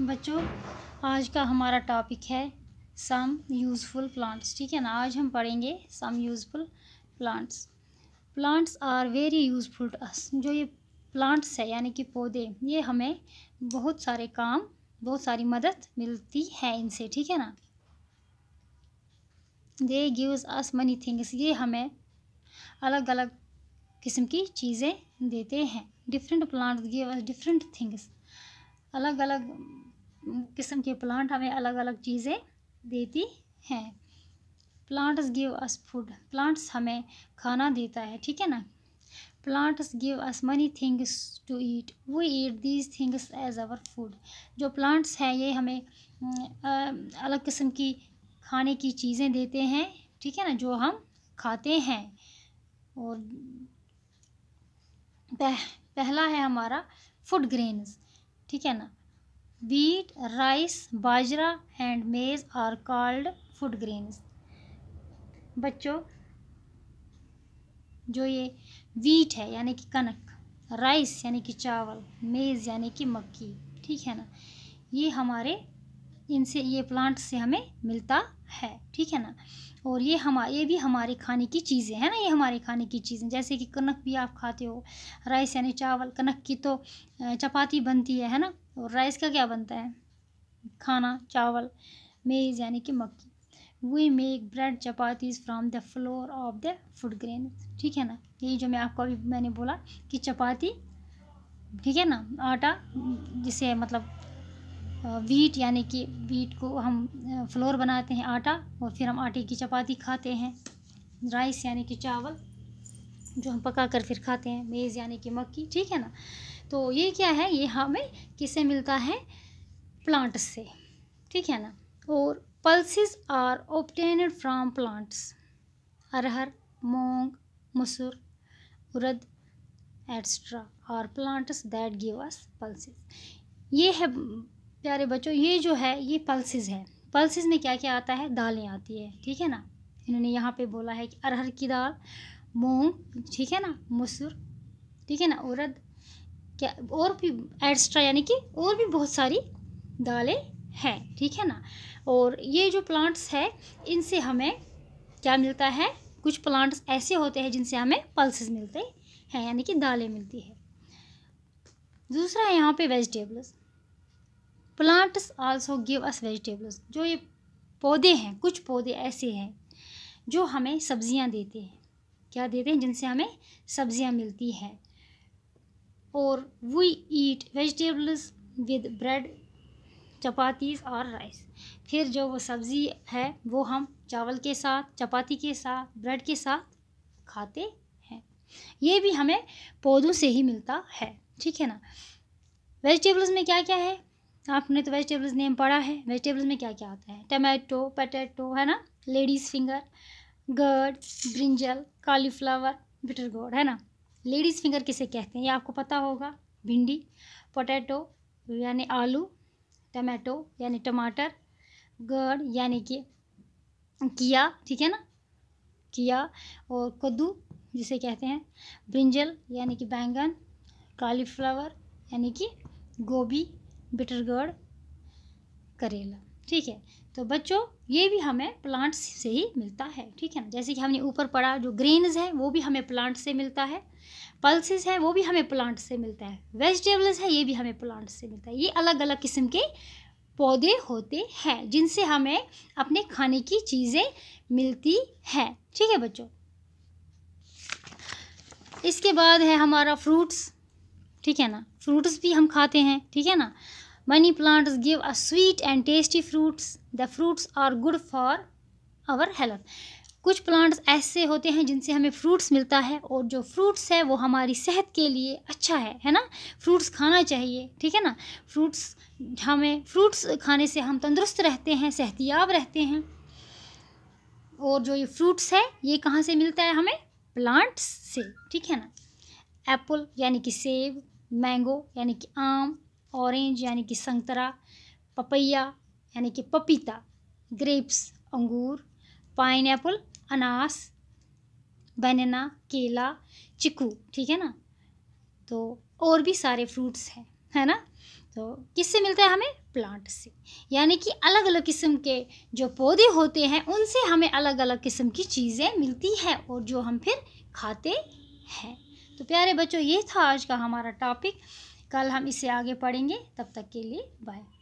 बच्चों आज का हमारा टॉपिक है सम यूज़फुल प्लांट्स ठीक है ना आज हम पढ़ेंगे some useful plants plants are very useful to us जो ये प्लांट्स है यानी कि पौधे ये हमें बहुत सारे काम बहुत सारी मदद मिलती है इनसे ठीक है ना they gives us many things ये हमें अलग अलग किस्म की चीज़ें देते हैं different plants give us different things अलग अलग किस्म के प्लांट हमें अलग अलग चीज़ें देती हैं plants give us food plants हमें खाना देता है ठीक है ना plants give us many things to eat we eat these things as our food जो प्लांट्स हैं ये हमें अलग किस्म की खाने की चीज़ें देते हैं ठीक है ना जो हम खाते हैं और पह, पहला है हमारा फूड ग्रेन्स ठीक है ना wheat rice bajra and maize are called food grains बच्चों जो ये वीट है यानी कि कनक राइस यानी कि चावल मेज़ यानी कि मक्की ठीक है ना ये हमारे इनसे ये प्लांट से हमें मिलता है ठीक है ना और ये हम ये भी हमारे खाने की चीज़ें हैं ना ये हमारे खाने की चीज़ें जैसे कि कनक भी आप खाते हो राइस यानी चावल कनक की तो चपाती बनती है है ना और राइस का क्या बनता है खाना चावल मेज़ यानी कि मक्की we make bread chapatis from the flour of the food grain ठीक है ना यही जो मैं आपको अभी मैंने बोला कि चपाती ठीक है ना आटा जिसे मतलब वीट यानी कि वीट को हम फ्लोर बनाते हैं आटा और फिर हम आटे की चपाती खाते हैं राइस यानी कि चावल जो हम पका कर फिर खाते हैं मेज़ यानी कि मक्की ठीक है ना तो ये क्या है ये हमें किसे मिलता है प्लांट्स से ठीक है ना और pulses are obtained from plants arhar moong masoor urad etcetera are plants that give us pulses ये है प्यारे बच्चों ये जो है ये पल्सिस है पल्सिस में क्या क्या आता है दालें आती है ठीक है ना इन्होंने यहाँ पे बोला है कि अरहर की दाल मूंग ठीक है ना मसूर ठीक है ना उरद क्या और भी एक्स्ट्रा यानी कि और भी बहुत सारी दालें हैं ठीक है ना और ये जो प्लांट्स है इनसे हमें क्या मिलता है कुछ प्लांट्स ऐसे होते हैं जिनसे हमें पल्सेस मिलते हैं यानी कि दालें मिलती है दूसरा है यहाँ पे vegetables plants also give us vegetables जो ये पौधे हैं कुछ पौधे ऐसे हैं जो हमें सब्ज़ियाँ देते हैं क्या देते हैं जिनसे हमें सब्ज़ियाँ मिलती हैं or we eat vegetables with bread chapatis और राइस फिर जो वो सब्ज़ी है वो हम चावल के साथ चपाती के साथ ब्रेड के साथ खाते हैं ये भी हमें पौधों से ही मिलता है ठीक है ना वेजिटेबल्स में क्या क्या है आपने तो वेजिटेबल्स नेम पढ़ा है वेजिटेबल्स में क्या क्या आता है टमाटो पटेटो है ना ladies finger gourd brinjal cauliflower bitter gourd है ना लेडीज़ फिंगर किसे कहते हैं ये आपको पता होगा भिंडी पोटैटो यानी आलू टमाटो यानी टमाटर गढ़ यानी कि किया ठीक है ना किया और कद्दू जिसे कहते हैं ब्रिंजल यानी कि बैंगन कॉलीफ्लावर यानी कि गोभी बिटरगढ़ करेला ठीक है तो बच्चों ये भी हमें प्लांट्स से ही मिलता है ठीक है ना जैसे कि हमने ऊपर पढ़ा जो ग्रेन्स है वो भी हमें प्लांट से मिलता है पल्सेस है वो भी हमें प्लांट से मिलता है वेजिटेबल्स है ये भी हमें प्लांट से मिलता है ये अलग अलग किस्म के पौधे होते हैं जिनसे हमें अपने खाने की चीज़ें मिलती हैं ठीक है बच्चों इसके बाद है हमारा फ्रूट्स ठीक है ना फ्रूट्स भी हम खाते हैं ठीक है ना Money plants give us sweet and tasty fruits. The fruits are good for our health. कुछ प्लांट्स ऐसे होते हैं जिनसे हमें फ्रूट्स मिलता है और जो फ्रूट्स है वो हमारी सेहत के लिए अच्छा है है ना फ्रूट्स खाना चाहिए ठीक है ना फ्रूट्स हमें फ्रूट्स खाने से हम तंदुरुस्त रहते हैं सेहतियाब रहते हैं और जो ये फ्रूट्स है ये कहाँ से मिलता है हमें प्लांट्स से ठीक है ना एप्पल यानी कि सेब मैंगो यानी कि आम ऑरेंज यानी कि संतरा पपैया यानी कि पपीता ग्रेप्स अंगूर पाइन अनास बनाना केला चिकू ठीक है ना तो और भी सारे फ्रूट्स हैं है ना तो किससे मिलता है हमें प्लांट से यानी कि अलग अलग किस्म के जो पौधे होते हैं उनसे हमें अलग अलग किस्म की चीज़ें मिलती हैं और जो हम फिर खाते हैं तो प्यारे बच्चों ये था आज का हमारा टॉपिक कल हम इसे आगे पढ़ेंगे तब तक के लिए बाय